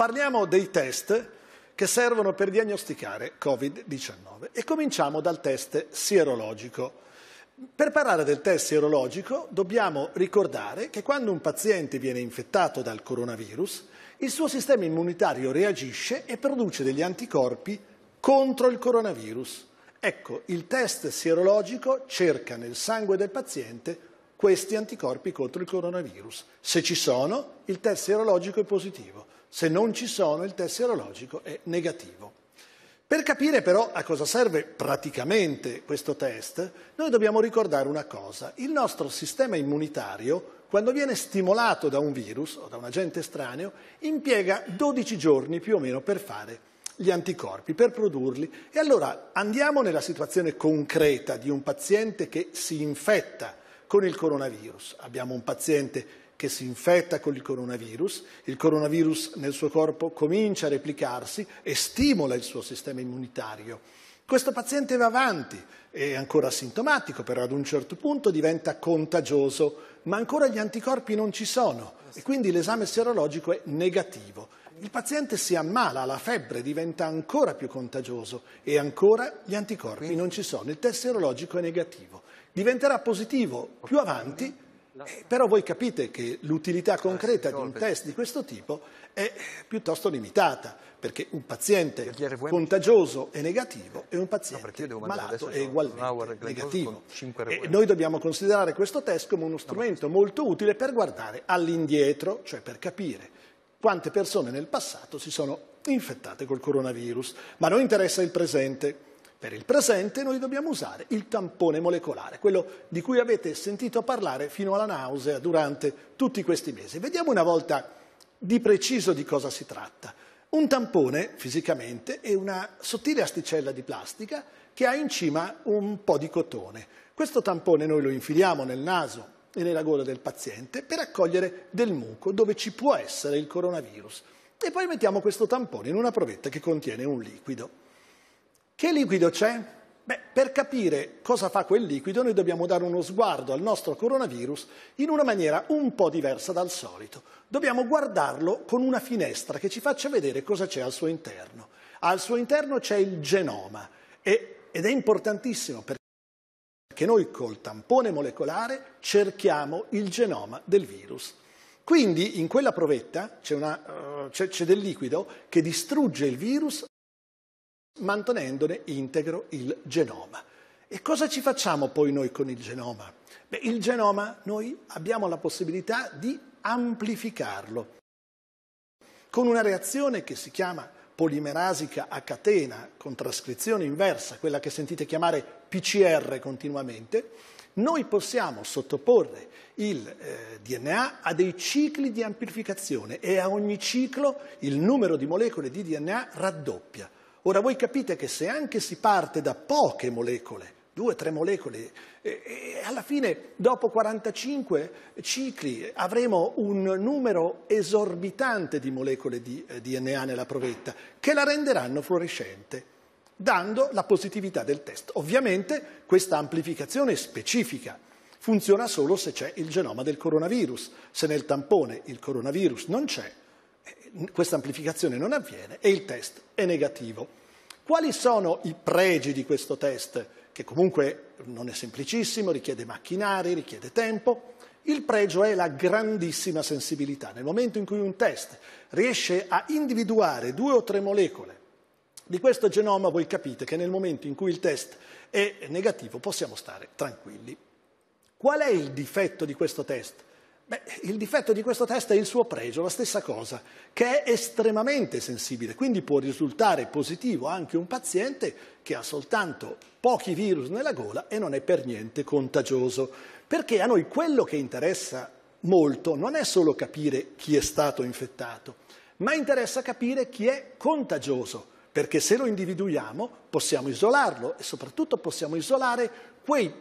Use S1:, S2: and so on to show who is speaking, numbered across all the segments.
S1: Parliamo dei test che servono per diagnosticare Covid-19 e cominciamo dal test sierologico. Per parlare del test sierologico dobbiamo ricordare che quando un paziente viene infettato dal coronavirus, il suo sistema immunitario reagisce e produce degli anticorpi contro il coronavirus. Ecco, il test sierologico cerca nel sangue del paziente questi anticorpi contro il coronavirus. Se ci sono, il test sierologico è positivo se non ci sono, il test serologico è negativo. Per capire però a cosa serve praticamente questo test, noi dobbiamo ricordare una cosa. Il nostro sistema immunitario, quando viene stimolato da un virus o da un agente estraneo, impiega 12 giorni più o meno per fare gli anticorpi, per produrli. E allora andiamo nella situazione concreta di un paziente che si infetta con il coronavirus. Abbiamo un paziente che si infetta con il coronavirus, il coronavirus nel suo corpo comincia a replicarsi e stimola il suo sistema immunitario. Questo paziente va avanti, è ancora asintomatico, però ad un certo punto diventa contagioso, ma ancora gli anticorpi non ci sono e quindi l'esame serologico è negativo. Il paziente si ammala, la febbre diventa ancora più contagioso e ancora gli anticorpi non ci sono, il test serologico è negativo. Diventerà positivo più avanti eh, però voi capite che l'utilità ah, concreta di un test di questo tipo è piuttosto limitata, perché un paziente contagioso è negativo e un paziente no, malato è ugualmente negativo. E noi dobbiamo considerare questo test come uno strumento molto utile per guardare all'indietro, cioè per capire quante persone nel passato si sono infettate col coronavirus. Ma non interessa il presente per il presente noi dobbiamo usare il tampone molecolare, quello di cui avete sentito parlare fino alla nausea durante tutti questi mesi. Vediamo una volta di preciso di cosa si tratta. Un tampone fisicamente è una sottile asticella di plastica che ha in cima un po' di cotone. Questo tampone noi lo infiliamo nel naso e nella gola del paziente per accogliere del muco dove ci può essere il coronavirus e poi mettiamo questo tampone in una provetta che contiene un liquido. Che liquido c'è? Beh, per capire cosa fa quel liquido noi dobbiamo dare uno sguardo al nostro coronavirus in una maniera un po' diversa dal solito. Dobbiamo guardarlo con una finestra che ci faccia vedere cosa c'è al suo interno. Al suo interno c'è il genoma e, ed è importantissimo perché noi col tampone molecolare cerchiamo il genoma del virus. Quindi in quella provetta c'è, uh, del liquido che distrugge il virus mantenendone integro il genoma. E cosa ci facciamo poi noi con il genoma? Beh, il genoma noi abbiamo la possibilità di amplificarlo con una reazione che si chiama polimerasica a catena con trascrizione inversa, quella che sentite chiamare PCR continuamente, noi possiamo sottoporre il eh, DNA a dei cicli di amplificazione e a ogni ciclo il numero di molecole di DNA raddoppia. Ora voi capite che se anche si parte da poche molecole, due, tre molecole, e, e alla fine dopo 45 cicli avremo un numero esorbitante di molecole di eh, DNA nella provetta che la renderanno fluorescente dando la positività del test. Ovviamente questa amplificazione specifica funziona solo se c'è il genoma del coronavirus, se nel tampone il coronavirus non c'è, questa amplificazione non avviene e il test è negativo. Quali sono i pregi di questo test? Che comunque non è semplicissimo, richiede macchinari, richiede tempo. Il pregio è la grandissima sensibilità. Nel momento in cui un test riesce a individuare due o tre molecole di questo genoma, voi capite che nel momento in cui il test è negativo possiamo stare tranquilli. Qual è il difetto di questo test? Beh, il difetto di questo test è il suo pregio, la stessa cosa, che è estremamente sensibile, quindi può risultare positivo anche un paziente che ha soltanto pochi virus nella gola e non è per niente contagioso, perché a noi quello che interessa molto non è solo capire chi è stato infettato, ma interessa capire chi è contagioso, perché se lo individuiamo possiamo isolarlo e soprattutto possiamo isolare quei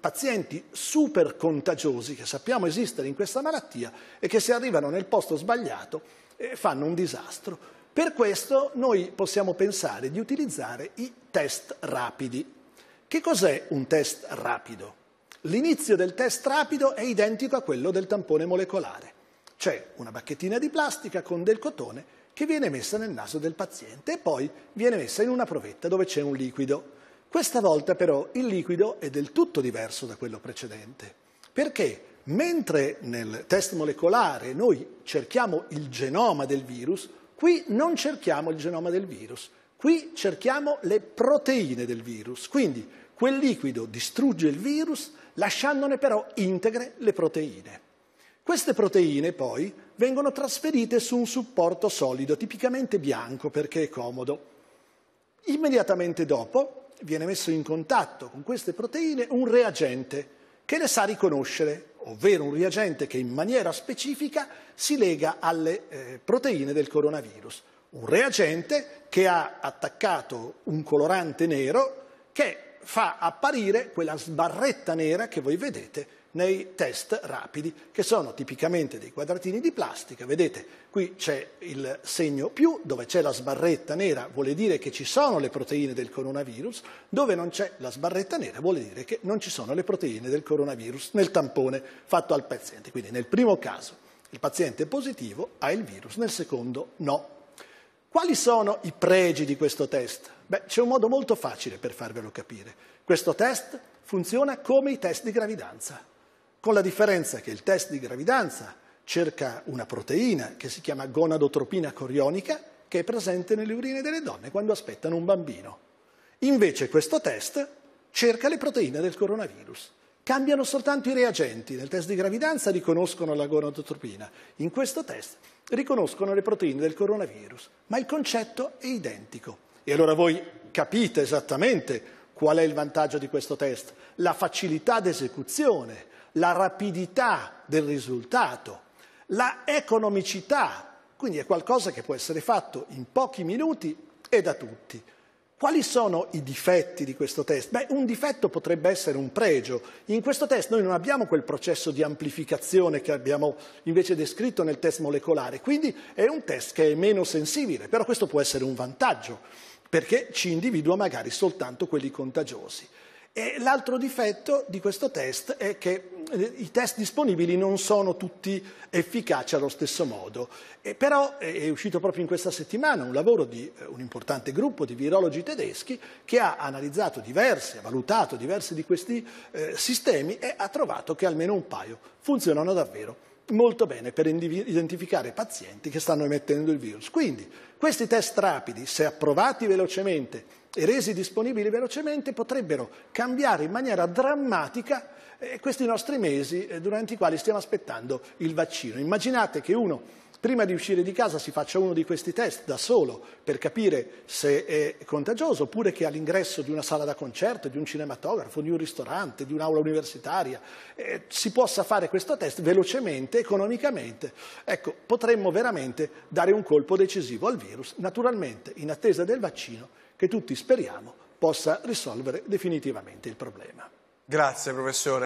S1: pazienti super contagiosi che sappiamo esistere in questa malattia e che se arrivano nel posto sbagliato eh, fanno un disastro. Per questo noi possiamo pensare di utilizzare i test rapidi. Che cos'è un test rapido? L'inizio del test rapido è identico a quello del tampone molecolare. C'è cioè una bacchettina di plastica con del cotone che viene messa nel naso del paziente e poi viene messa in una provetta dove c'è un liquido. Questa volta però il liquido è del tutto diverso da quello precedente. Perché? Mentre nel test molecolare noi cerchiamo il genoma del virus, qui non cerchiamo il genoma del virus, qui cerchiamo le proteine del virus. Quindi quel liquido distrugge il virus lasciandone però integre le proteine. Queste proteine poi vengono trasferite su un supporto solido, tipicamente bianco perché è comodo. Immediatamente dopo viene messo in contatto con queste proteine un reagente che le sa riconoscere, ovvero un reagente che in maniera specifica si lega alle eh, proteine del coronavirus. Un reagente che ha attaccato un colorante nero che fa apparire quella sbarretta nera che voi vedete nei test rapidi che sono tipicamente dei quadratini di plastica, vedete qui c'è il segno più, dove c'è la sbarretta nera vuol dire che ci sono le proteine del coronavirus, dove non c'è la sbarretta nera vuol dire che non ci sono le proteine del coronavirus nel tampone fatto al paziente, quindi nel primo caso il paziente positivo ha il virus, nel secondo no. Quali sono i pregi di questo test? Beh, c'è un modo molto facile per farvelo capire. Questo test funziona come i test di gravidanza con la differenza che il test di gravidanza cerca una proteina che si chiama gonadotropina corionica che è presente nelle urine delle donne quando aspettano un bambino. Invece questo test cerca le proteine del coronavirus. Cambiano soltanto i reagenti. Nel test di gravidanza riconoscono la gonadotropina, in questo test riconoscono le proteine del coronavirus, ma il concetto è identico. E allora voi capite esattamente qual è il vantaggio di questo test, la facilità d'esecuzione la rapidità del risultato, la economicità, quindi è qualcosa che può essere fatto in pochi minuti e da tutti. Quali sono i difetti di questo test? Beh, un difetto potrebbe essere un pregio. In questo test noi non abbiamo quel processo di amplificazione che abbiamo invece descritto nel test molecolare, quindi è un test che è meno sensibile, però questo può essere un vantaggio, perché ci individua magari soltanto quelli contagiosi. E l'altro difetto di questo test è che eh, i test disponibili non sono tutti efficaci allo stesso modo. E però eh, è uscito proprio in questa settimana un lavoro di eh, un importante gruppo di virologi tedeschi che ha analizzato diversi, ha valutato diversi di questi eh, sistemi e ha trovato che almeno un paio funzionano davvero molto bene per identificare pazienti che stanno emettendo il virus. Quindi questi test rapidi, se approvati velocemente e resi disponibili velocemente potrebbero cambiare in maniera drammatica eh, questi nostri mesi eh, durante i quali stiamo aspettando il vaccino. Immaginate che uno prima di uscire di casa si faccia uno di questi test da solo per capire se è contagioso, oppure che all'ingresso di una sala da concerto, di un cinematografo, di un ristorante, di un'aula universitaria, eh, si possa fare questo test velocemente, economicamente. Ecco, potremmo veramente dare un colpo decisivo al virus, naturalmente in attesa del vaccino che tutti speriamo possa risolvere definitivamente il problema. Grazie professore.